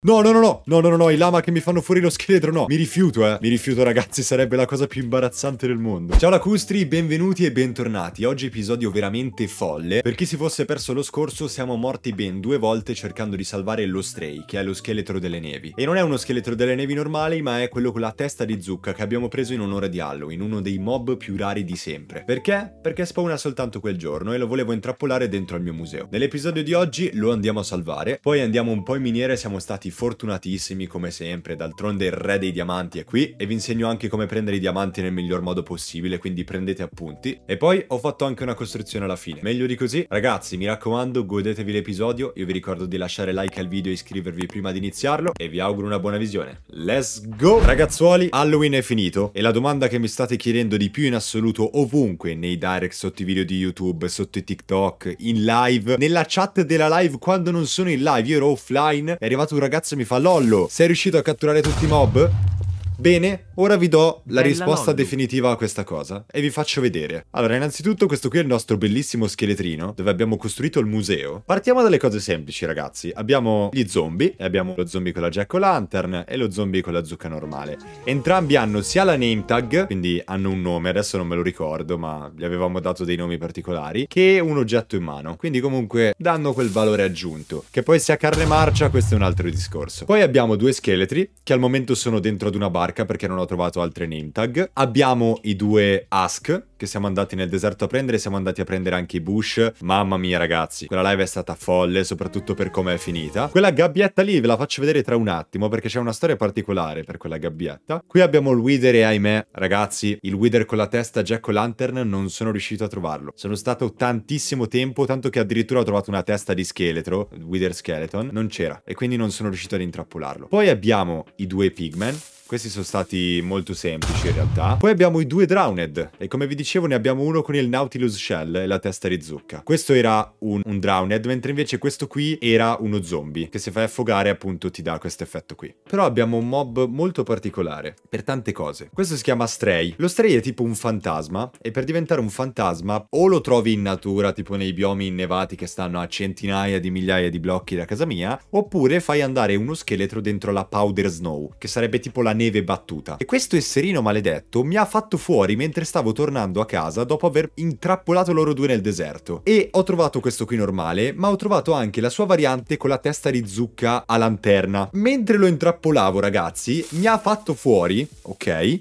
No, no, no, no, no, no, no, no, i lama che mi fanno fuori lo scheletro, no, mi rifiuto, eh, mi rifiuto ragazzi, sarebbe la cosa più imbarazzante del mondo. Ciao lacustri, benvenuti e bentornati, oggi episodio veramente folle, per chi si fosse perso lo scorso siamo morti ben due volte cercando di salvare lo stray, che è lo scheletro delle nevi. E non è uno scheletro delle nevi normale, ma è quello con la testa di zucca che abbiamo preso in onore di Halloween, uno dei mob più rari di sempre. Perché? Perché spawna soltanto quel giorno e lo volevo intrappolare dentro al mio museo. Nell'episodio di oggi lo andiamo a salvare, poi andiamo un po' in miniera e siamo stati stati fortunatissimi come sempre, d'altronde il re dei diamanti è qui e vi insegno anche come prendere i diamanti nel miglior modo possibile, quindi prendete appunti. E poi ho fatto anche una costruzione alla fine, meglio di così. Ragazzi mi raccomando godetevi l'episodio, io vi ricordo di lasciare like al video e iscrivervi prima di iniziarlo e vi auguro una buona visione. Let's go! Ragazzuoli, Halloween è finito e la domanda che mi state chiedendo di più in assoluto ovunque, nei direct sotto i video di YouTube, sotto i TikTok, in live, nella chat della live quando non sono in live, io ero offline, è arrivato un ragazzo ragazzo mi fa Lollo, sei riuscito a catturare tutti i mob? Bene, Ora vi do la Bella risposta nonna. definitiva a questa cosa e vi faccio vedere. Allora, innanzitutto questo qui è il nostro bellissimo scheletrino dove abbiamo costruito il museo. Partiamo dalle cose semplici, ragazzi. Abbiamo gli zombie, e abbiamo lo zombie con la jack o' lantern e lo zombie con la zucca normale. Entrambi hanno sia la name tag, quindi hanno un nome, adesso non me lo ricordo, ma gli avevamo dato dei nomi particolari, che un oggetto in mano. Quindi comunque danno quel valore aggiunto. Che poi sia carne marcia, questo è un altro discorso. Poi abbiamo due scheletri che al momento sono dentro ad una barca perché non ho trovato altre name tag. Abbiamo i due Ask che siamo andati nel deserto a prendere, siamo andati a prendere anche i Bush. Mamma mia ragazzi, quella live è stata folle, soprattutto per come è finita. Quella gabbietta lì ve la faccio vedere tra un attimo perché c'è una storia particolare per quella gabbietta. Qui abbiamo il Wither e ahimè, ragazzi, il Wither con la testa Jack o Lantern non sono riuscito a trovarlo. Sono stato tantissimo tempo, tanto che addirittura ho trovato una testa di scheletro, Wither Skeleton, non c'era e quindi non sono riuscito ad intrappolarlo. Poi abbiamo i due Pigmen questi sono stati molto semplici in realtà. Poi abbiamo i due Drowned e come vi dicevo ne abbiamo uno con il Nautilus Shell e la testa di zucca. Questo era un, un Drowned, mentre invece questo qui era uno zombie, che se fai affogare appunto ti dà questo effetto qui. Però abbiamo un mob molto particolare, per tante cose. Questo si chiama Stray. Lo Stray è tipo un fantasma e per diventare un fantasma o lo trovi in natura, tipo nei biomi innevati che stanno a centinaia di migliaia di blocchi da casa mia, oppure fai andare uno scheletro dentro la Powder Snow, che sarebbe tipo la neve battuta. E questo esserino maledetto mi ha fatto fuori mentre stavo tornando a casa dopo aver intrappolato loro due nel deserto. E ho trovato questo qui normale, ma ho trovato anche la sua variante con la testa di zucca a lanterna. Mentre lo intrappolavo, ragazzi, mi ha fatto fuori, ok?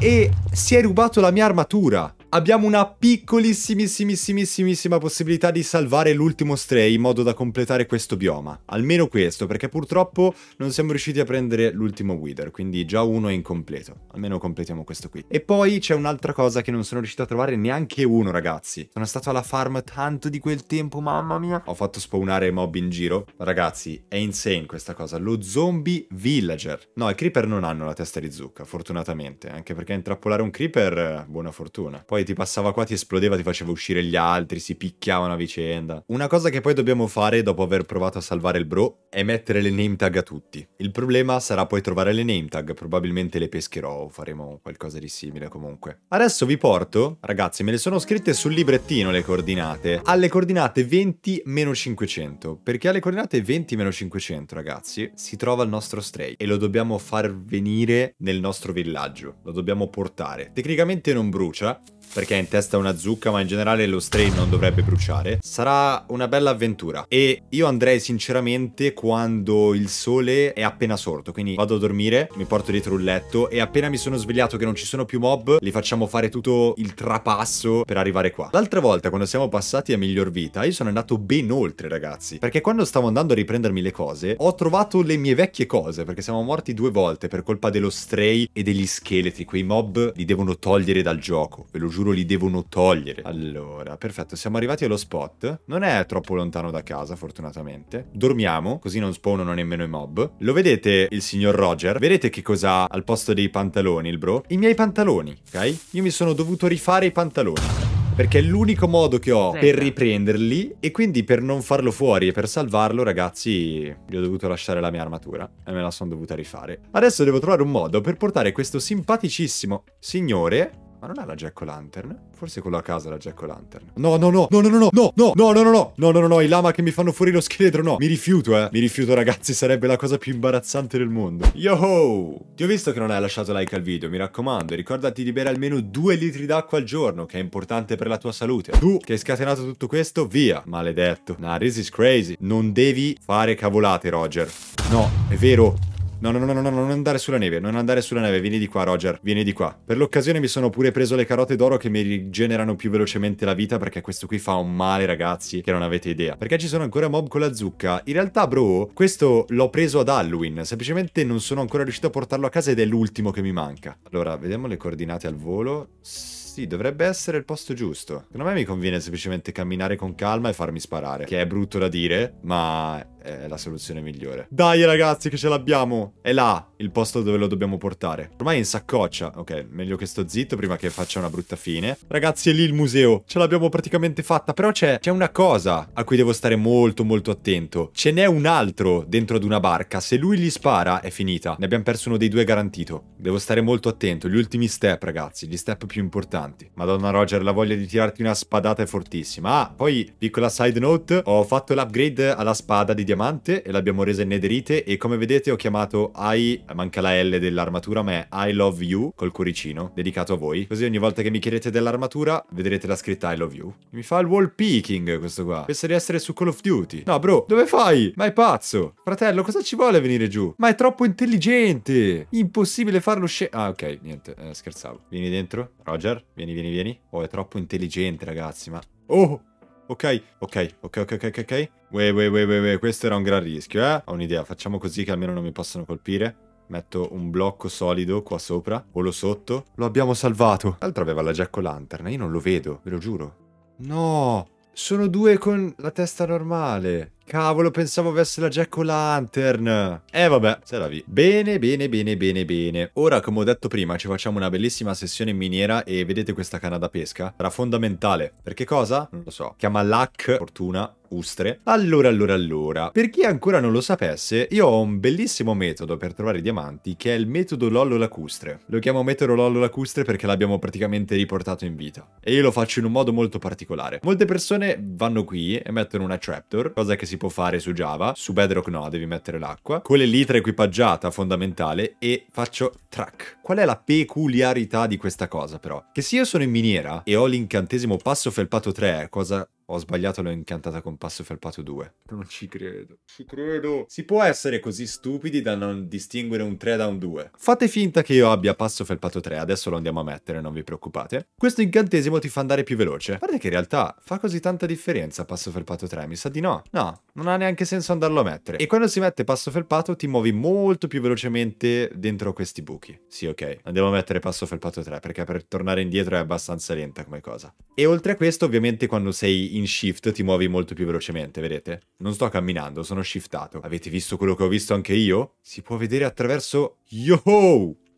E si è rubato la mia armatura abbiamo una piccolissimissimissimissima possibilità di salvare l'ultimo stray in modo da completare questo bioma. Almeno questo, perché purtroppo non siamo riusciti a prendere l'ultimo Wither, quindi già uno è incompleto. Almeno completiamo questo qui. E poi c'è un'altra cosa che non sono riuscito a trovare neanche uno, ragazzi. Sono stato alla farm tanto di quel tempo, mamma mia. Ho fatto spawnare mob in giro. Ragazzi, è insane questa cosa. Lo zombie villager. No, i creeper non hanno la testa di zucca, fortunatamente. Anche perché intrappolare un creeper, eh, buona fortuna. Poi magari ti passava qua, ti esplodeva, ti faceva uscire gli altri, si picchiavano a vicenda. Una cosa che poi dobbiamo fare dopo aver provato a salvare il bro è mettere le name tag a tutti. Il problema sarà poi trovare le name tag, probabilmente le pescherò o faremo qualcosa di simile comunque. Adesso vi porto, ragazzi me le sono scritte sul librettino le coordinate, alle coordinate 20-500, perché alle coordinate 20-500 ragazzi si trova il nostro stray e lo dobbiamo far venire nel nostro villaggio, lo dobbiamo portare. Tecnicamente non brucia, perché in testa una zucca, ma in generale lo stray non dovrebbe bruciare. Sarà una bella avventura e io andrei sinceramente quando il sole è appena sorto, quindi vado a dormire, mi porto dietro un letto e appena mi sono svegliato che non ci sono più mob, li facciamo fare tutto il trapasso per arrivare qua. L'altra volta quando siamo passati a miglior vita, io sono andato ben oltre ragazzi, perché quando stavo andando a riprendermi le cose, ho trovato le mie vecchie cose, perché siamo morti due volte per colpa dello stray e degli scheletri, quei mob li devono togliere dal gioco, ve lo giuro futuro li devono togliere. Allora, perfetto, siamo arrivati allo spot. Non è troppo lontano da casa, fortunatamente. Dormiamo, così non spawnano nemmeno i mob. Lo vedete il signor Roger? Vedete che cosa ha al posto dei pantaloni, il bro? I miei pantaloni, ok? Io mi sono dovuto rifare i pantaloni perché è l'unico modo che ho per riprenderli e quindi per non farlo fuori e per salvarlo ragazzi gli ho dovuto lasciare la mia armatura e me la sono dovuta rifare. Adesso devo trovare un modo per portare questo simpaticissimo signore ma non ha la Jack O'Lantern? Forse quello a casa la Jack O'Lantern. No, no, no, no, no, no, no, no, no, no, no, no, no, no, no, no, no, i lama che mi fanno fuori lo scheletro, no. Mi rifiuto, eh. Mi rifiuto, ragazzi, sarebbe la cosa più imbarazzante del mondo. Yo! Ti ho visto che non hai lasciato like al video, mi raccomando. Ricordati di bere almeno 2 litri d'acqua al giorno, che è importante per la tua salute. Tu, che hai scatenato tutto questo, via. Maledetto. Nah, this is crazy. Non devi fare cavolate, Roger. No, è vero. No, no, no, no, no, non andare sulla neve, non andare sulla neve, vieni di qua Roger, vieni di qua. Per l'occasione mi sono pure preso le carote d'oro che mi rigenerano più velocemente la vita perché questo qui fa un male ragazzi che non avete idea. Perché ci sono ancora mob con la zucca? In realtà bro, questo l'ho preso ad Halloween, semplicemente non sono ancora riuscito a portarlo a casa ed è l'ultimo che mi manca. Allora, vediamo le coordinate al volo. Sì, dovrebbe essere il posto giusto. Secondo me mi conviene semplicemente camminare con calma e farmi sparare, che è brutto da dire, ma è la soluzione migliore. Dai ragazzi che ce l'abbiamo! È là il posto dove lo dobbiamo portare. Ormai è in saccoccia. Ok, meglio che sto zitto prima che faccia una brutta fine. Ragazzi, è lì il museo. Ce l'abbiamo praticamente fatta. Però c'è una cosa a cui devo stare molto molto attento. Ce n'è un altro dentro ad una barca. Se lui gli spara è finita. Ne abbiamo perso uno dei due garantito. Devo stare molto attento. Gli ultimi step, ragazzi. Gli step più importanti. Madonna Roger, la voglia di tirarti una spadata è fortissima. Ah, poi, piccola side note. Ho fatto l'upgrade alla spada di Diablo diamante e l'abbiamo resa in nederite e come vedete ho chiamato I, manca la L dell'armatura ma è I love you col cuoricino dedicato a voi. Così ogni volta che mi chiedete dell'armatura vedrete la scritta I love you. Mi fa il wall peeking questo qua. Pensa di essere su Call of Duty. No bro, dove fai? Ma è pazzo. Fratello, cosa ci vuole venire giù? Ma è troppo intelligente. Impossibile farlo scendere. Ah ok, niente, eh, scherzavo. Vieni dentro. Roger, vieni, vieni, vieni. Oh, è troppo intelligente ragazzi, ma... Oh! Ok, ok, ok, ok, ok, ok. Wait, wait, wait, wait, wait, questo era un gran rischio, eh? Ho un'idea, facciamo così che almeno non mi possano colpire. Metto un blocco solido qua sopra, volo sotto. Lo abbiamo salvato. L'altro aveva la jack-o'-lantern, io non lo vedo, ve lo giuro. No! Sono due con la testa normale. Cavolo, pensavo avesse la Jack O'Lantern. Eh vabbè, se la vi. Bene, bene, bene, bene, bene. Ora, come ho detto prima, ci facciamo una bellissima sessione in miniera e vedete questa canna da pesca? Sarà fondamentale. Perché cosa? Non lo so. Chiama luck, fortuna, lacustre. Allora, allora, allora, per chi ancora non lo sapesse, io ho un bellissimo metodo per trovare diamanti che è il metodo Lollo lacustre. Lo chiamo metodo Lollo lacustre perché l'abbiamo praticamente riportato in vita. E io lo faccio in un modo molto particolare. Molte persone vanno qui e mettono una trapdoor, cosa che si può fare su Java, su Bedrock no, devi mettere l'acqua, con l'elitra equipaggiata fondamentale e faccio track. Qual è la peculiarità di questa cosa però? Che se io sono in miniera e ho l'incantesimo passo felpato 3, cosa ho sbagliato, l'ho incantata con passo felpato 2. Non ci credo. Ci credo. Si può essere così stupidi da non distinguere un 3 da un 2. Fate finta che io abbia passo felpato 3, adesso lo andiamo a mettere, non vi preoccupate. Questo incantesimo ti fa andare più veloce. Guarda che in realtà fa così tanta differenza passo felpato 3, mi sa di no. No, non ha neanche senso andarlo a mettere. E quando si mette passo felpato ti muovi molto più velocemente dentro questi buchi. Sì, ok. Andiamo a mettere passo felpato 3 perché per tornare indietro è abbastanza lenta come cosa. E oltre a questo, ovviamente quando sei in shift ti muovi molto più velocemente, vedete? Non sto camminando, sono shiftato. Avete visto quello che ho visto anche io? Si può vedere attraverso... Yo!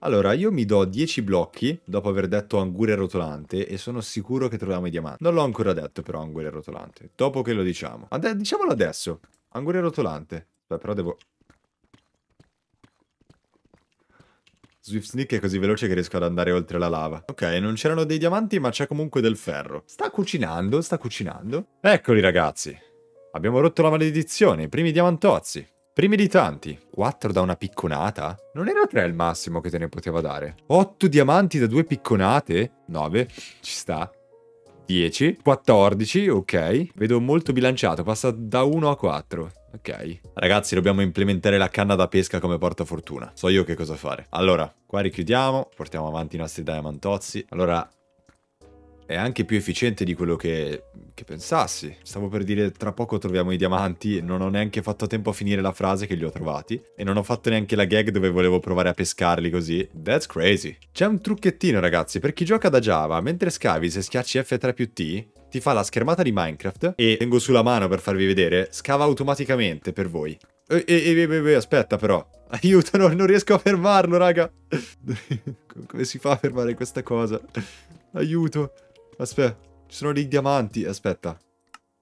Allora, io mi do 10 blocchi dopo aver detto anguria rotolante e sono sicuro che troviamo i diamanti. Non l'ho ancora detto però anguria rotolante, dopo che lo diciamo. Ade diciamolo adesso, anguria rotolante. Beh, però devo... Swift Sneak è così veloce che riesco ad andare oltre la lava. Ok, non c'erano dei diamanti, ma c'è comunque del ferro. Sta cucinando, sta cucinando. Eccoli, ragazzi. Abbiamo rotto la maledizione, i primi diamantozzi. Primi di tanti. 4 da una picconata? Non era 3 il massimo che te ne poteva dare. 8 diamanti da due picconate? 9. Ci sta. 10. 14, ok. Vedo molto bilanciato, passa da 1 a 4. Ok. Ragazzi, dobbiamo implementare la canna da pesca come portafortuna. So io che cosa fare. Allora, qua richiudiamo, portiamo avanti i nostri diamantozzi. Allora, è anche più efficiente di quello che, che, pensassi. Stavo per dire tra poco troviamo i diamanti, non ho neanche fatto tempo a finire la frase che li ho trovati e non ho fatto neanche la gag dove volevo provare a pescarli così. That's crazy. C'è un trucchettino ragazzi, per chi gioca da Java, mentre scavi se schiacci F3 più T ti fa la schermata di Minecraft e tengo sulla mano per farvi vedere, scava automaticamente per voi. E, e, e, e aspetta però, aiuto, non, non riesco a fermarlo raga. Come si fa a fermare questa cosa? Aiuto. Aspetta, ci sono dei diamanti, aspetta.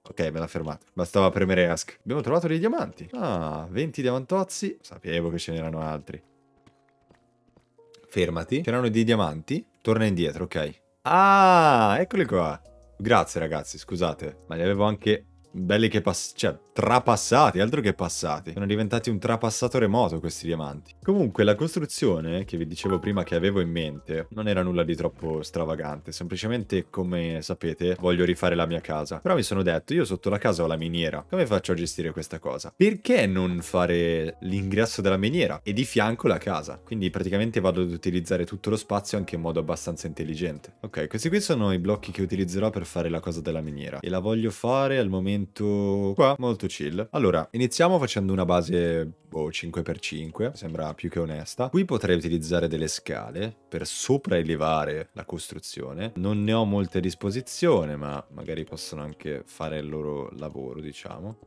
Ok, me l'ha fermato. Bastava premere ESC. Abbiamo trovato dei diamanti. Ah, 20 diamantozzi. Sapevo che ce n'erano altri. Fermati. C'erano dei diamanti. Torna indietro, ok. Ah, eccoli qua. Grazie ragazzi, scusate, ma li avevo anche belli che pass... cioè, trapassati, altro che passati. Sono diventati un trapassato remoto questi diamanti. Comunque, la costruzione che vi dicevo prima che avevo in mente non era nulla di troppo stravagante. Semplicemente, come sapete, voglio rifare la mia casa. Però mi sono detto, io sotto la casa ho la miniera. Come faccio a gestire questa cosa? Perché non fare l'ingresso della miniera e di fianco la casa? Quindi praticamente vado ad utilizzare tutto lo spazio anche in modo abbastanza intelligente. Ok, questi qui sono i blocchi che utilizzerò per fare la cosa della miniera. E la voglio fare al momento appunto qua, molto chill. Allora, iniziamo facendo una base boh, 5x5, sembra più che onesta. Qui potrei utilizzare delle scale per sopraelevare la costruzione. Non ne ho molte a disposizione, ma magari possono anche fare il loro lavoro, diciamo.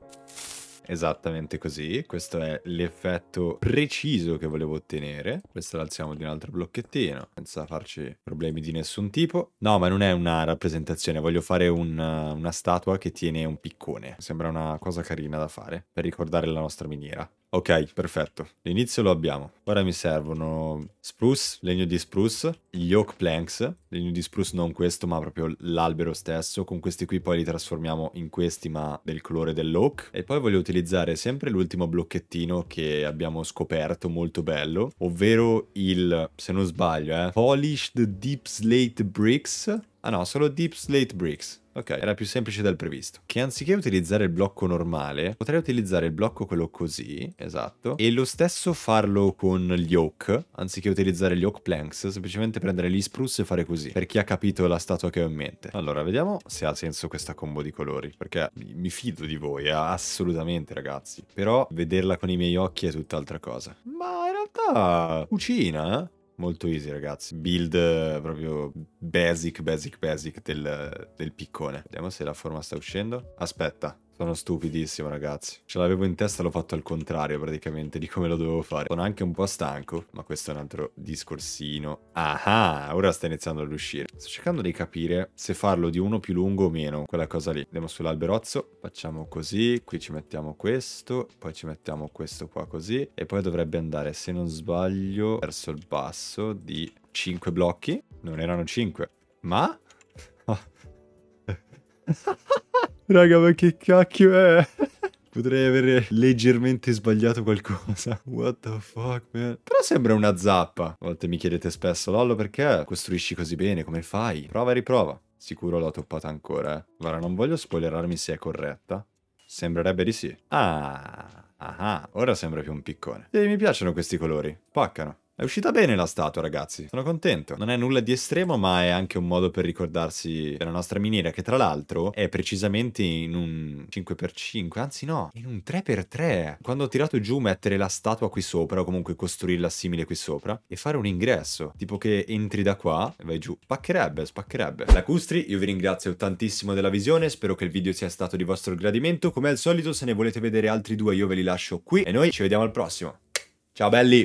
Esattamente così, questo è l'effetto preciso che volevo ottenere. Questo lo alziamo di un altro blocchettino, senza farci problemi di nessun tipo. No, ma non è una rappresentazione, voglio fare un, una statua che tiene un piccone. Sembra una cosa carina da fare, per ricordare la nostra miniera. Ok, perfetto. L'inizio lo abbiamo. Ora mi servono spruce, legno di spruce, gli oak planks, legno di spruce non questo ma proprio l'albero stesso, con questi qui poi li trasformiamo in questi ma del colore dell'oak e poi voglio utilizzare sempre l'ultimo blocchettino che abbiamo scoperto molto bello, ovvero il, se non sbaglio, eh, Polished Deep Slate Bricks Ah no, solo Deep Slate Bricks. Ok, era più semplice del previsto. Che anziché utilizzare il blocco normale, potrei utilizzare il blocco quello così, esatto, e lo stesso farlo con gli oak, anziché utilizzare gli oak planks, semplicemente prendere gli spruce e fare così, per chi ha capito la statua che ho in mente. Allora, vediamo se ha senso questa combo di colori, perché mi fido di voi, eh, assolutamente ragazzi. Però vederla con i miei occhi è tutt'altra cosa. Ma in realtà cucina, eh? molto easy ragazzi. Build eh, proprio basic, basic, basic del, del piccone. Vediamo se la forma sta uscendo. Aspetta, sono stupidissimo, ragazzi. Ce l'avevo in testa, e l'ho fatto al contrario, praticamente, di come lo dovevo fare. Sono anche un po' stanco, ma questo è un altro discorsino. Aha, ah, ora sta iniziando ad uscire. Sto cercando di capire se farlo di uno più lungo o meno, quella cosa lì. Andiamo sull'alberozzo, facciamo così, qui ci mettiamo questo, poi ci mettiamo questo qua così, e poi dovrebbe andare, se non sbaglio, verso il basso di 5 blocchi. Non erano 5, ma... Raga, ma che cacchio è? Potrei aver leggermente sbagliato qualcosa. What the fuck, man? Però sembra una zappa. A volte mi chiedete spesso, Lollo, perché costruisci così bene? Come fai? Prova e riprova. Sicuro l'ho toppata ancora, eh. Ora non voglio spoilerarmi se è corretta. Sembrerebbe di sì. Ah, aha, ah. ora sembra più un piccone. E mi piacciono questi colori. Paccano. È uscita bene la statua, ragazzi. Sono contento. Non è nulla di estremo, ma è anche un modo per ricordarsi della nostra miniera, che tra l'altro è precisamente in un 5x5, anzi no, in un 3x3. Quando ho tirato giù mettere la statua qui sopra, o comunque costruirla simile qui sopra, e fare un ingresso, tipo che entri da qua e vai giù. Spaccherebbe, spaccherebbe. Lacustri, io vi ringrazio tantissimo della visione, spero che il video sia stato di vostro gradimento. Come al solito, se ne volete vedere altri due, io ve li lascio qui, e noi ci vediamo al prossimo. Ciao belli!